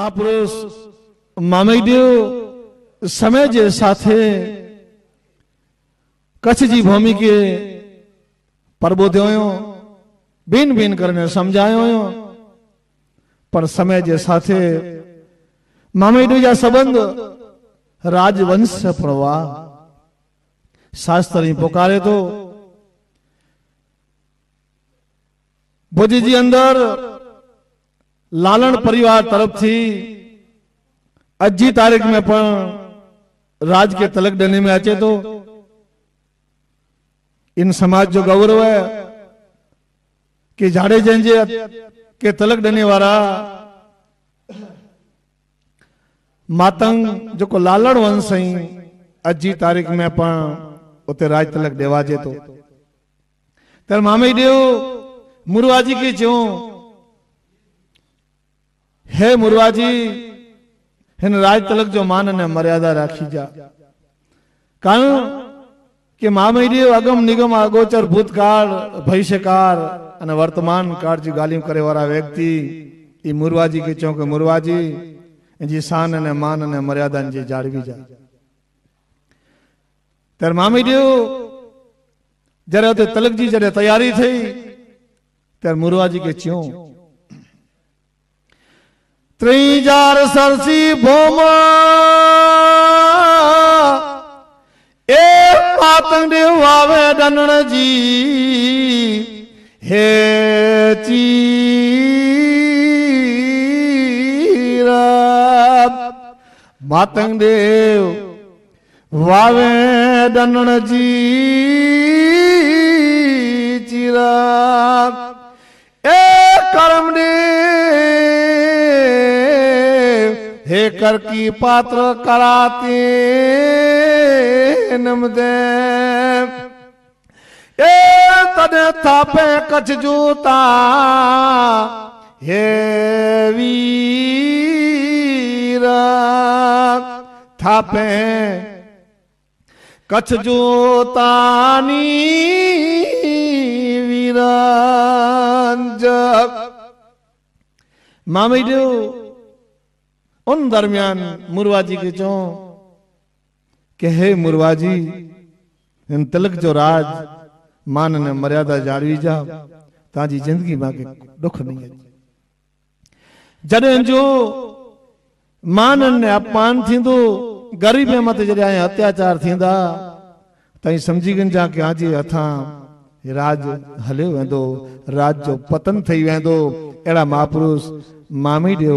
महापुरुष मामेदेव समय जे साथे कच्छ जी भूमि के प्रबोधयो बिन बिन करने समझायो पर समय जे साथे मामेदेव जा संबंध राजवंश प्रवाह शास्त्री पुकारे तो भोजी जी अंदर लालन परिवार तरफ थी આજની तारीख में राज के तलक देने में अचे तो इन समाज जो गौरव है कि झाड़े जंजे के तलक देने वाला मातंग जो को लालन वंश है अजी तारीख में पण उते राज तलक देवाजे तो तर मामे देव मुरवाजी के चो હે મુરવાજી હિન રાજ તલક જો માન અને મર્યાદા રાખી જા કારણ કે મામૈરીએ અગમ નિગમ અગોચર ભૂતકાળ ભવિષ્યકાળ અને વર્તમાન કાળ જે ગાલિમ કરે વાળા વ્યક્તિ એ મુરવાજી કે ચો કે મુરવાજી જે શાન અને માન અને મર્યાદાને જે જાળવી જા ત્યારે મામીદેવ જ્યારે તલકજી જ્યારે તૈયારી થઈ ત્યારે મુરવાજી કે ચ્યું त्रिजार सरसी भोमा ए पातंग वावे डनण जी हे चीरा मातंग देव वावे डनण जी चीरा हे कर की पात्र कराते नमदे ए तने थापे कछ जूता हे वीर थापे कछ जूतानी जब मामी जो उन दरमियान मुरवाजी के चो के हे मुरवाजी इन तिलक जो राज मान ने मर्यादा जाड़वी जा ताजी जिंदगी मां के दुख नहीं है जडन जो मान ने अपमान थिंदो गरीब मत जडे अत्याचार थिंदा तई समझी गन जा के आज हथा राज हले वेंदो राज जो पतन थी वो एड़ा महापुरुष मामी ॾियो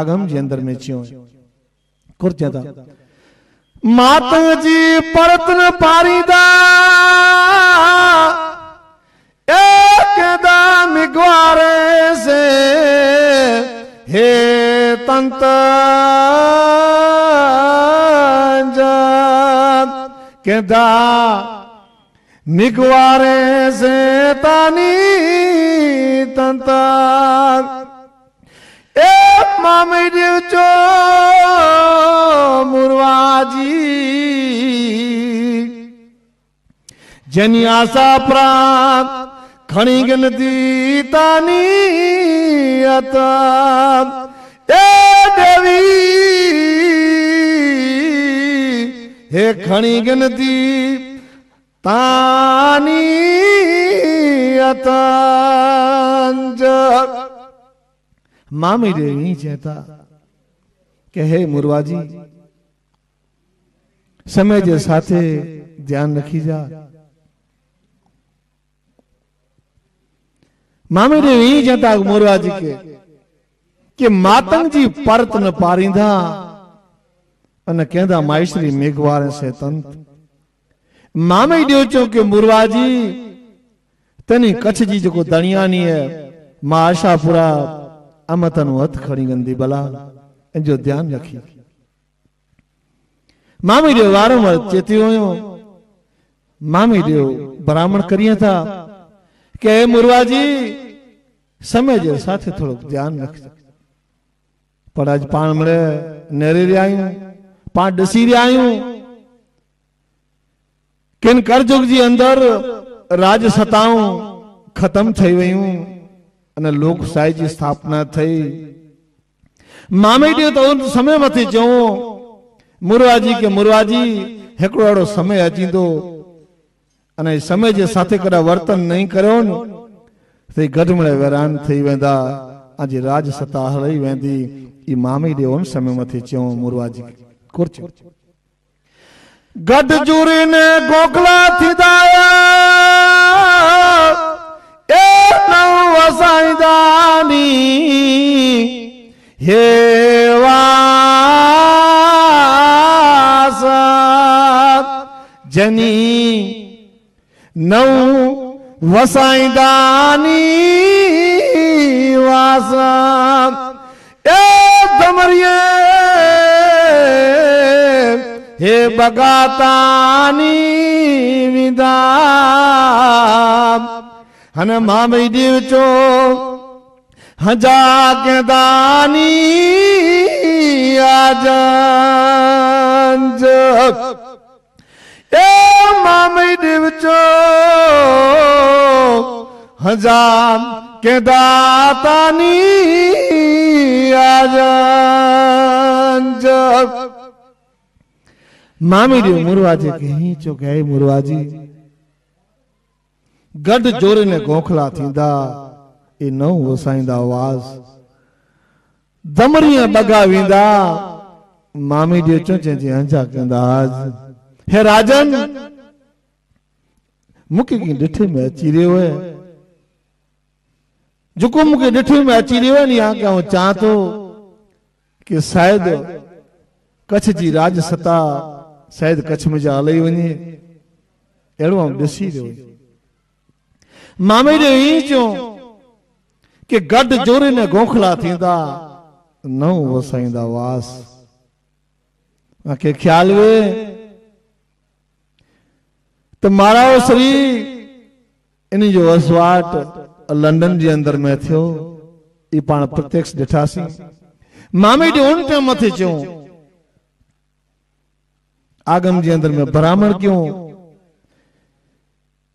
आगम जे अंदर में चियो कुर्ते दा मात जी परतन पारीदा एक से हे तंत केदा मिगवारे से तानी तंता મામઈ દેવ ચો મુરવાજી જેની આશા પ્રાપ ઘણી ગણતી તાની હતા એ દેવી હે ઘણી ગણતી તાની હતા મામી રે અહીં જતા કે હે મુરવાજી સમય જે સાથે ધ્યાન રાખી જા મામી રે અહીં જતા મુરવાજી કે કે માતંગજી પરત ન પારીધા અને કેંદા માયશ્રી મેઘવારે છે તંત મામે ડ્યો છો કે મુરવાજી તની કચ્છજી જકો દણિયાની મા આશાપુરા अमतन हथ खणी गंदी भला जो ध्यान रखी मामी ॾियो वारंवार चेती हुयो मामी ॾियो ब्राह्मण करिए था कि मुरवा जी समय जे साथ थोरो ध्यानु रख पर अॼु पाण मिड़े नेरे रहिया आहियूं पाण ॾिसी रहिया आहियूं किन करजुग जी अंदरि राज सताऊं ख़तम थी वयूं અને લોકશાહીની સ્થાપના થઈ મામેટી તો સમયમાંથી જવો મુરવાજી કે મુરવાજી હેકડો સમય અચીંદો અને સમય જે સાથે કરા વર્તન નહીં કર્યો ને તે ગઢમળે વેરાન થઈ વેંદા આજે રાજ સત્તા હળી વેંદી ઈ મામી દેવન સમયમાંથી ચેવો મુરવાજી કોરચો ગઢ જુરીને ગોખલા થી દાયા वसानी हे नऊ वसां दानी वस मरी हे बगात हन मामई देव चो हजा के दानी आजंज ए मामई के दातानी आजंज मामी देव मुरवा जी कहीं चो गए मुरवा गॾु जोड़े गोखला थींदा ए नओं वसाईंदा आवाज़ दमरीअ बॻा वेंदा मामी जे अचो जंहिंजे अंजा कंदा हे राजन मूंखे कंहिं ॾिठे में अची रहियो आहे जेको मूंखे में अची रहियो आहे नी आॻियां चवां थो तो की शायदि कच्छ जी राज सता शायदि कच्छ में जा हली वञे अहिड़ो आउं ॾिसी रहियो मामे जे चो कि गड जोरे ने गोखला थींदा न वसाईंदा वास मूंखे ख़्यालु हुए त माराओ सरी इन जो वसवाट लंडन जे अंदर में थियो ई पाण प्रत्यक्ष ॾिठासीं मामे ॾे उन टाइम मथे चयूं आगम जे अंदर में ब्राह्मण क्यों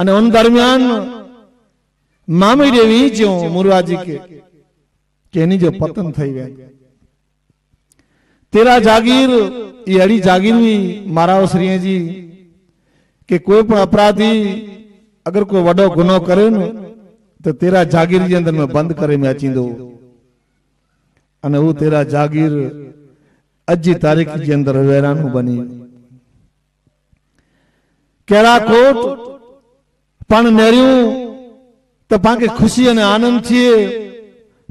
અને उन દરમિયાન મામી દેવી જો મુરવાજી કે કેની જો પતન થઈ ગયા તેરા જાગીર એ અડી જાગીર બી મારાઓ શ્રીજી કે કોઈ પણ અપરાધી અગર કોઈ વડો ગુનો કરે ને તો તેરા જાગીર જે અંદર મેં બંધ કરી મેં અચી દઉં અને હું તેરા જાગીર અજી તારીખ જે અંદર વેરાનું બની કેરા પણ નેર્યું તો પાંકે ખુશી અને આનંદ છીએ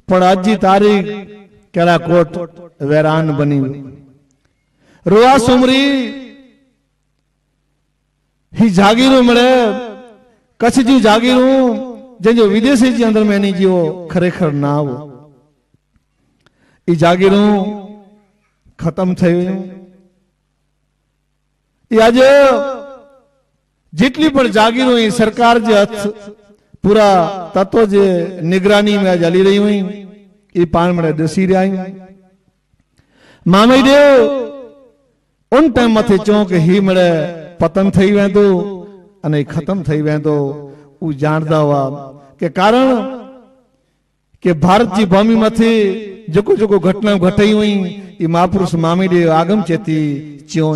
પણ આજની તારીખ કેરાકોટ વેરાન બની રોવા સુમરી હી જાગીરું મળે કચ્છ જ્યું જાગીરું જેજો વિદેશી જે અંદર મેં એની જીવો ખરેખર ના આવો એ જાગીરું ખતમ થયું એ આજે જેટલી પણ જાગીરો એ સરકાર જે પૂરા તત્વો જે નિગરાની મેં ચાલી રહી હોય એ પાણમણે દસી રહ્યા મામઈ દેવ ઉન ટાઈમ મથે ચોંક હી મળે પતન થઈ વેંદો અને ખતમ થઈ વેંદો ઉ જાણતા હોવા કે કારણ કે ભારતજી ભૂમિ મથે જેકો જેકો ઘટના ઘટાઈ હોય એ મહાપુરુષ મામી દેવ આગમ ચેતી ચ્યો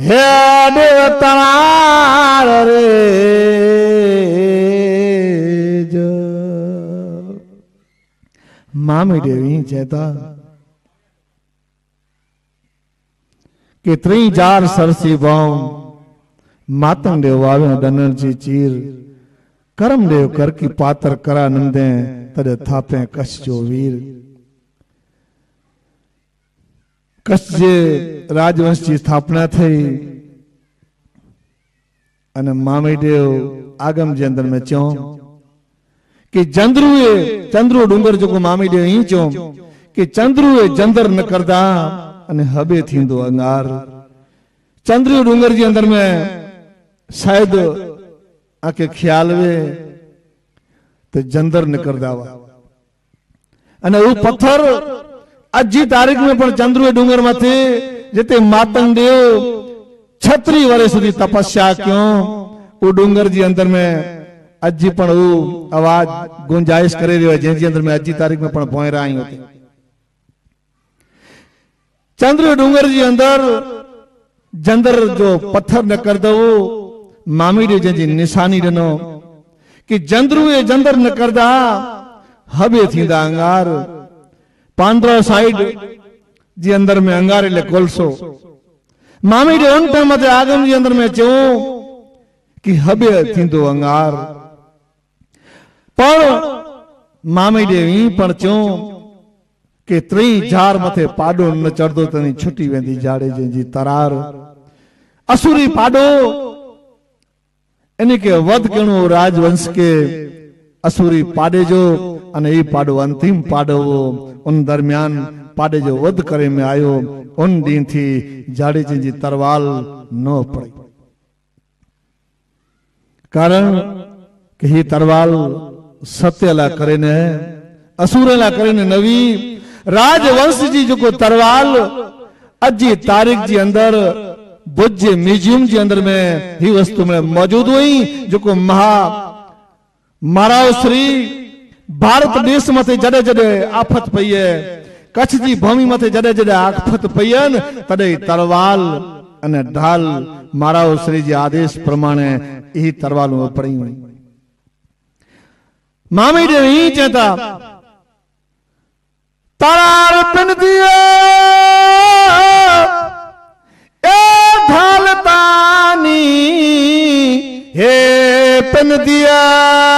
रे जो मामी देवी चेता के त्री जार सरसी बाव मातंग देव वावे दनर जी चीर करम देव कर की पात्र करा नंदे तद थापे कश जो वीर कश जे રાજવંશની સ્થાપના થઈ અને મામીદેવ આગમ જંદર મેં ચો કે ચંદ્રુ એ ચંદ્રુ ડુંગર જોકો મામીદેવ અહીં ચો કે ચંદ્રુ એ જંદર ન કરદા અને હબે થીંદો અંગાર ચંદ્રુ ડુંગર જે અંદર મે શાયદ આકે ખ્યાલ વે તો જંદર ન કરદાવા અને હું પથ્થર આજની તારીખ મે પણ ચંદ્રુ એ ચંદ્રુએ ડુંગરમાંથી जिते मातंगदेव छत्री वर्ष सुधी तपस्या क्यों वो डूंगर जी अंदर में अजी पण वो आवाज गुंजाइश करे रही है जैसी अंदर में अजी तारीख में पण पहुंच रहा होते चंद्र डूंगर जी अंदर जंदर जो पत्थर न कर दो मामी ॾे जंहिंजी निशानी ॾिनो कि जंदरू ऐं जंदर न करदा हबे थींदा अंगार पांडव साइड जी अंदर में अंगारे ले कोलसो मामी जो अंत मत आगम जी अंदर में चो कि हबे थिंदो अंगार पर मामी जे वी पण चो के त्री जार मथे पाडो न चढ़दो तनी छुटी वेंदी जाड़े जे जी तरार असुरी पाडो इन के वध केणो राजवंश के असुरी पाडे जो अने ई पाडो अंतिम पाडो उन दरमियान पाड़े जो वध करे में आयो उन दिन थी जाड़े जी तरवाल न पड़ी कारण कि तरवाल सत्य ला करे ने असुर ला करे ने नवी राजवंश जी जो को तरवाल अजी तारीख जी अंदर बुज म्यूजियम जी अंदर में ही वस्तु में मौजूद हुई जो को महा महाराज श्री भारत देश मते जड़े जड़े आफत पई है કચ્છજી ભૂમિમાંથી જડે જડે આફત પયન તડે તરવાલ અને ઢાલ મારાઓ શ્રીજી આદેશ પ્રમાણે એ તરવાલું પડ્યું મામી દેવ ઈ ચેતા તારાર પિંદિયો એ ઢાલતાની હે પિંદિયા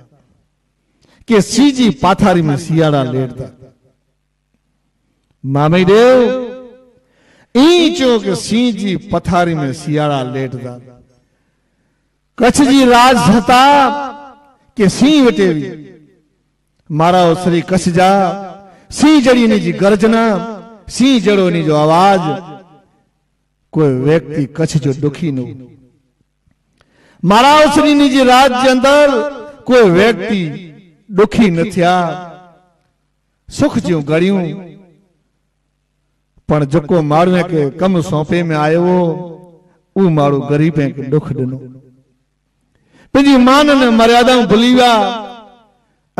कि सीजी पाथारी में सियाड़ा लेट मामी देव ईचों के सीजी पाथारी में सियाड़ा लेट था कच्छ जी राज हता के सी वटे भी मारा उसरी कच्छ जा सी जड़ी ने जी गर्जना सी जड़ो ने जो आवाज कोई व्यक्ति कच्छ जो दुखी नो मारा उसरी ने जी राज अंदर कोई व्यक्ति દુખી ન થયા સુખ જ્યું ગળ્યું પણ જકો મારું કે કમ સોંપે મેં આવ્યો હું મારું ગરીબ કે દુઃખ ડિનો पंहिंजी मान ने मर्यादाऊं भुली विया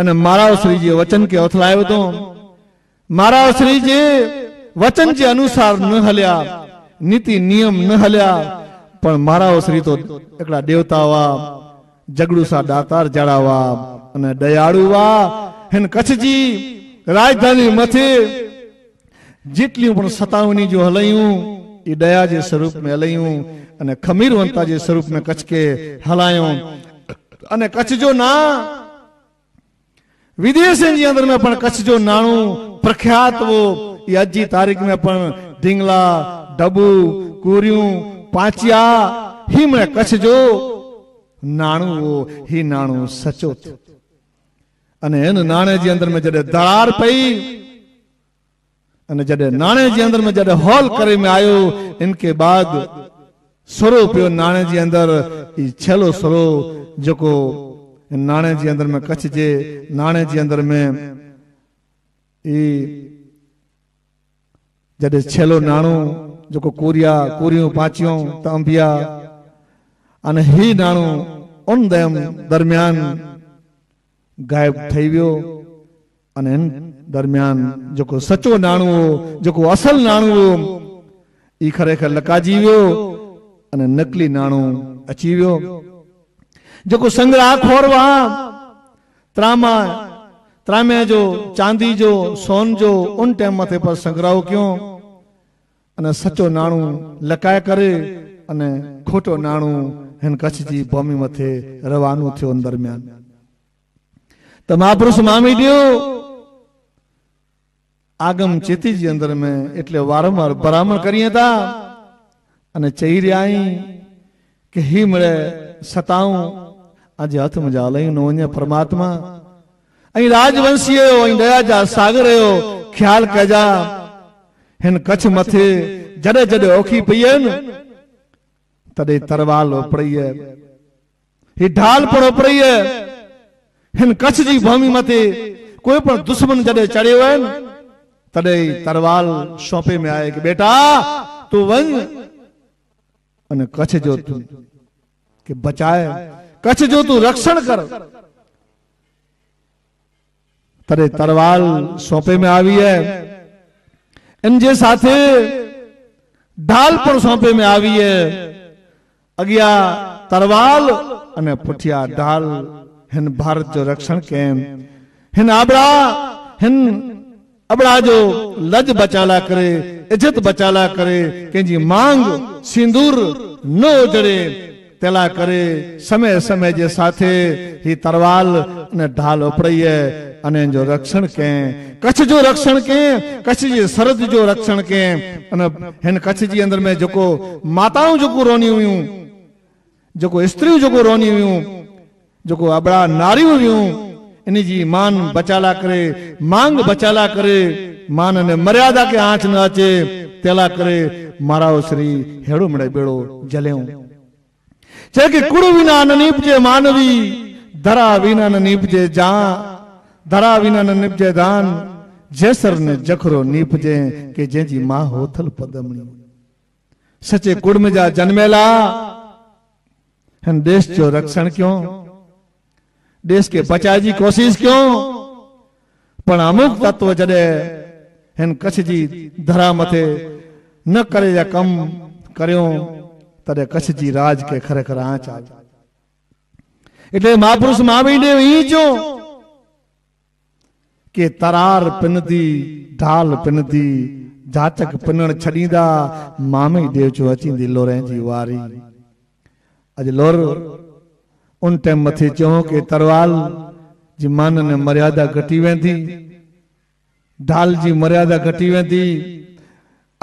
अने महाराज श्री जे वचन खे हथलायो अथऊं महाराज श्री जे वचन के अनुसार न हल्या नीति नियम न हल्या पर महाराज श्री तो हिकिड़ा तो देवता हुआ જગડુસા દાતાર જાળાવા અને દયાળુવા હેન કચ્છજી રાજધાની મથે જેટલી પણ સતાવની જો હલયું એ દયા જે સ્વરૂપ મેં હલયું અને ખમીરવંતા જે સ્વરૂપ મેં કચ્છ કે હલાયું અને કચ્છ જો ના વિદેશની અંદર મેં પણ કચ્છ જો નાણું પ્રખ્યાત વો એ અજી તારીખ મેં પણ ઢીંગલા ડબુ કોર્યું પાંચિયા હિમણે કચ્છ જો नाणू હી નાણું સચોત અને એન अंदर में અંદર दरार જડે દરાર પઈ અને अंदर में જે हॉल મેં જડે હોલ કરી મેં આયો पियो नाणे जे अंदरि ई छेलो सरो जेको नाणे के अंदर में कच्छ जे नाणे के अंदर में ई जॾहिं छेलो नाणो जो कोरिया कोरियूं पाचियूं त अंबिया અને હે નાણું ઓન તેમ درمیان ગાયબ થઈ ગયો અને ان درمیان જોકો સચો નાણું જોકો اصل નાણું ઈખરે ખલકા જીવ્યો અને નકલી નાણું અચીવ્યો જોકો સંગ્રાહ ખોરવા ટ્રામા ટ્રામે જો ચાંદી જો સોન જો ઉન ટેમે પર સંગરાવ ક્યું અને સચો નાણું લકાએ કરે અને ખોટો નાણું અને કચ્છથી ભૂમિ મથે રવાનું થયું દરમિયાન તો મહાપુરુષ મામી દયો આગમ ચેતીજી અંદર મેં એટલે વારંવાર ભરામણ કરીએ હતા અને ચહી રહ્યા કે હી મળે સતાઉં આજે હથ મજા લઈ નો અહીંયા પરમાત્મા અહીં રાજવંશીઓ અહીં દયાજા સાગર ખ્યાલ કજા હેન કચ્છ મથે જડે જડે ઓખી પઈએ ને ತಡೆ ತರವಾಲ್ ಒಪ್ಪಳಿಯ ಈ ઢાલ પર ಒಪ್ಪಳಿಯ હિન કચ્છજી ભૂમિમાંથી કોઈ પણ દુશ્મન જડે ચડ્યો હોય ને તડે તરવાલ સોંપે મે આય કે બેટા તું વંગ અને કચ્છ જો તું કે બચાય કચ્છ જો તું રક્ષણ કર તડે તરવાલ સોંપે મે આવી હે એમ જે સાથે ઢાલ પર સોંપે મે આવી હે અગિયા તરવાલ અને પુઠિયા ઢાલ હિન ભારત જો રક્ષણ કેમ હિન આબડા હિન અબડા જો લજ બચાલા કરે ઇજ્જત બચાલા કરે કેજી માંગ સિંદૂર ન ઓજડે તેલા કરે સમય સમય જે સાથે ही तरवाल ने ढाल उपड़ी है अने जो रक्षण के कच्छ जो रक्षण के कच्छ जी सरहद जो रक्षण के अने हिन कच्छ जी अंदर में जको माताओं जको रोनी हुयूं जेको स्त्रियूं जेको रोनी हुई जेको अबड़ा नारियूं हुयूं जी मान बचाला करे मांग बचाला करे मान ने मर्यादा के आंच न अचे तेला करे माराओ श्री हेड़ो मिड़े बेड़ो जलियूं चए कि कुड़ विना नीपजे मानवी धरा विना नीपजे जा धरा विना नीपजे दान जेसर ने जखरो नीपजे के जंहिंजी मां होथल पदमणी सचे कुड़ में जा जनमेला हम देश जो रक्षण क्यों देश के बचा की कोशिश क्यों पर अमुक तत्व जडे हिन कच्छ जी धरा मथे न करे या कम करियो तडे कच्छ जी राज के खरेखर आंच आई એટલે મહાપુરુષ મહાવીદેવ ઈ જો કે તરાર પિનદી ઢાલ પિનદી જાચક પિનણ છડીદા મામી દેવ જો અચીંદી લોરેજી વારી આજે લોર उन टाइम मथे चऊं कि तरवाल जी मान ने मर्यादा घटी वेंदी ढाल जी मर्यादा घटी वेंदी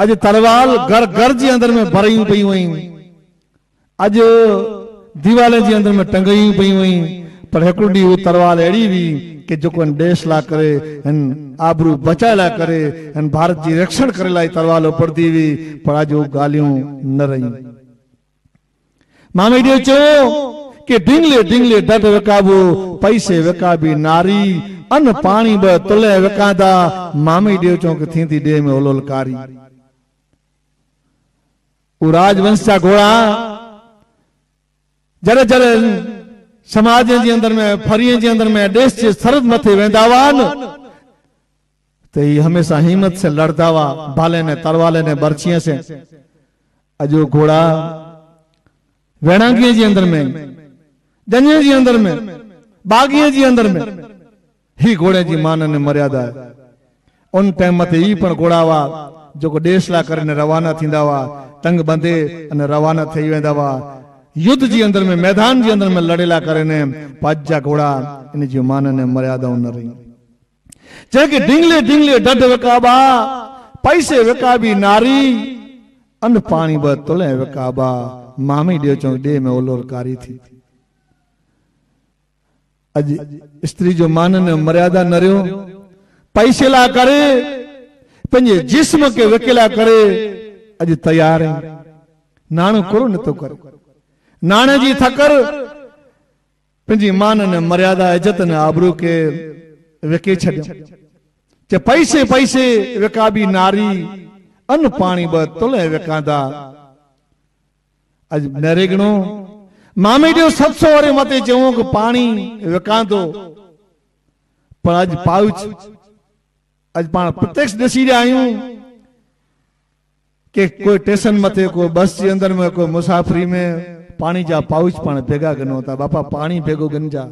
अज तरवाल घर घर जे अंदरि में भरियूं पई हुयूं अॼु दीवाले जे अंदरि में टंगयूं पई हुयूं पर हिकिड़ो ॾींहुं तरवाल अहिड़ी हुई कि जो हिन देश लाइ करे हिन आबरू बचाए करे हिन भारत जी रक्षण करे लाइ तरवाल उपड़ंदी हुई पर अॼु वो ॻाल्हियूं न रहियूं मामेडियो चो કે ઢીંગલે ઢીંગલે દઢ વકાવો પૈસે વકાવી નારી અન પાણી બ તલે વકાદા મામી દેવ ચોક થીંતી દે મે ઓલોલ કારી ઉ રાજવંશ જા ઘોડા જરે જરે समाज जे अंदर में फरीअ जे अंदर में देश जे सरद मथे वेंदा हुआ हमेशा हिम्मत से लड़दा हुआ भाले ने तरवाले ने बर्छीअ से अॼो घोड़ा वेणांगीअ जे अंदर में जंजीअ जे अंदर में बागीअ जे अंदर में ही घोड़े जी मान ने मर्यादा आहे उन टाइम ते ई पिणु घोड़ा हुआ जेको ॾेसला करे रवाना थींदा हुआ टंग बंधे अने रवाना थी वेंदा हुआ युद्ध जे अंदर में मैदान जे अंदर में लड़ेला करे ने घोड़ा इन जी मान ने मर्यादा न रही जंहिंखे डिंगले डिंगले डड विकाबा पैसे विकाबी नारी અન્ન પાણી બત તો લેકાબા મામી દેચો દે મે ઓલોરકારી થી અજી સ્ત્રી જો માન ને મર્યાદા ન રયો પૈસે લા કરે પંજે જિસમ કે વેકલા કરે અજી તૈયાર નાણુ કરો ન તો કરો નાણેજી થકર પંજી માન ને મર્યાદા ઇજત ને આબરૂ કે વેકે છોડ્યો કે પૈસે પૈસે વેકાબી નારી અન પાણી બદ તોલે વેકાંદા આજ નરેગણો મામેડ્યો સત્સો વરે મતે જેવું કે પાણી વેકાંદો પણ આજ પાઉચ આજ પણ પ્રત્યક્ષ દસી આયું કે કોઈ સ્ટેશન મતે કોઈ બસ ની અંદર મે કોઈ મુસાફરી મે પાણી જા પાઉચ પણ ભેગા ગનો હતા બાપા પાણી ભેગો ગંજા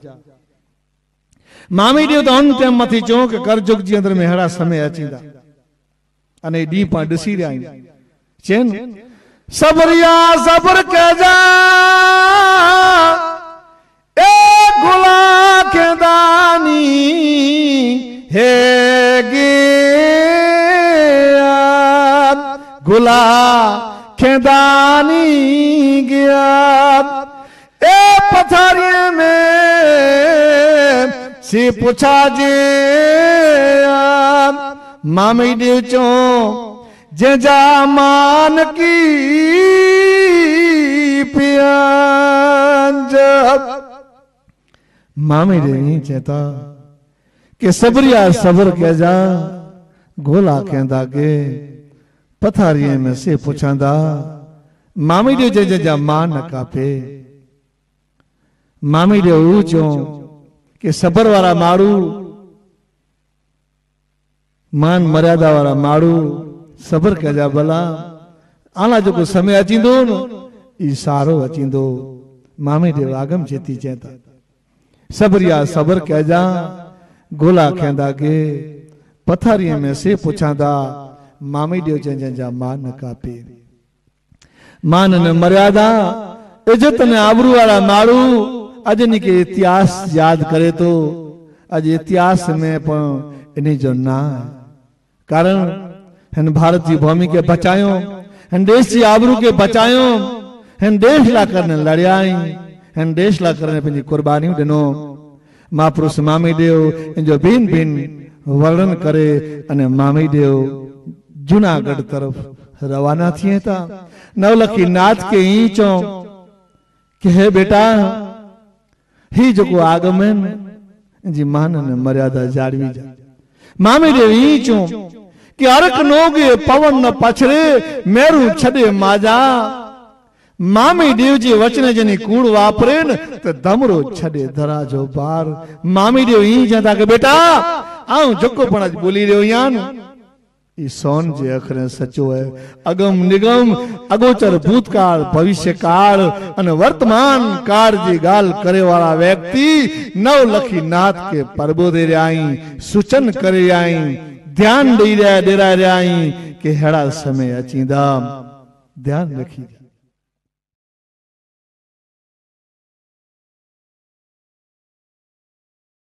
મામી દેવ તો અન તેમ મથી જો કે કરજુગ જી અંદર મે હેડા સમય અચીદા અને દીપા દસી રહ્યા છેન صبرિયા જબર કહે જા એ ગુલાખેદની હેગીયા ગુલાખેદની ગયા એ પથારી મેં સી પૂછાજીયા मामी ॾिचो जंहिंजा मान की पियांज मामी ॾिनी चेता कि सबरिया सबर कजा गोला कहंदा के पथारीअ में से पुछंदा मामी ॾियो जंहिंजा मान कापे मामी ॾियो चयो कि सबर वारा मारू मान मर्यादा वाला माड़ू सबर कजा भला आला जेको समय अची न ई सारो अचींदो मामे देव आगम चेती चए था सबर या कजा गोला खेंदा गे पथारीअ में से पुछांदा मामे ॾियो चए जंहिंजा मान कापे मान न मर्यादा इज़त न आबरू वारा माण्हू अॼु इन इतिहास याद करे तो अज इतिहास में पण इन जो नाम कारण हन भारत की भूमि के बचायो हन देश जी आबरू के बचायो हन देश ला करने लड़ियाई हन देश ला करने पंहिंजी कुर्बानियूं महापुरुष मामी देव जो ॿिन ॿिन वर्णन करे अने मामी देव जूनागढ़ तरफ रवाना थिए था नवलखी नाथ के ई चओ हे बेटा ही जेको आगमन जी मान मर्यादा जाड़वी जा मामी देव ई चओ ક્યારેક નોગે પવન ન પછરે મેરું છડે માજા મામી દેવજી વચને જેની કૂડ વાપરે ને તો ધમરો છડે ધરાજો બાર મામી દેવ ઈ જતા કે બેટા આઉં જકો પણ આજ બોલી રહ્યો યાનું सोन जे अखर सचो है अगम निगम अगोचर भूतकाल भविष्य काल अन वर्तमान काल जी गाल करे वाला व्यक्ति नव लखी नाथ के प्रबोधे आई सूचन करे आई ध्यान दे रहा ॾेराए रहिया कि की समय अचींदा ध्यान रखी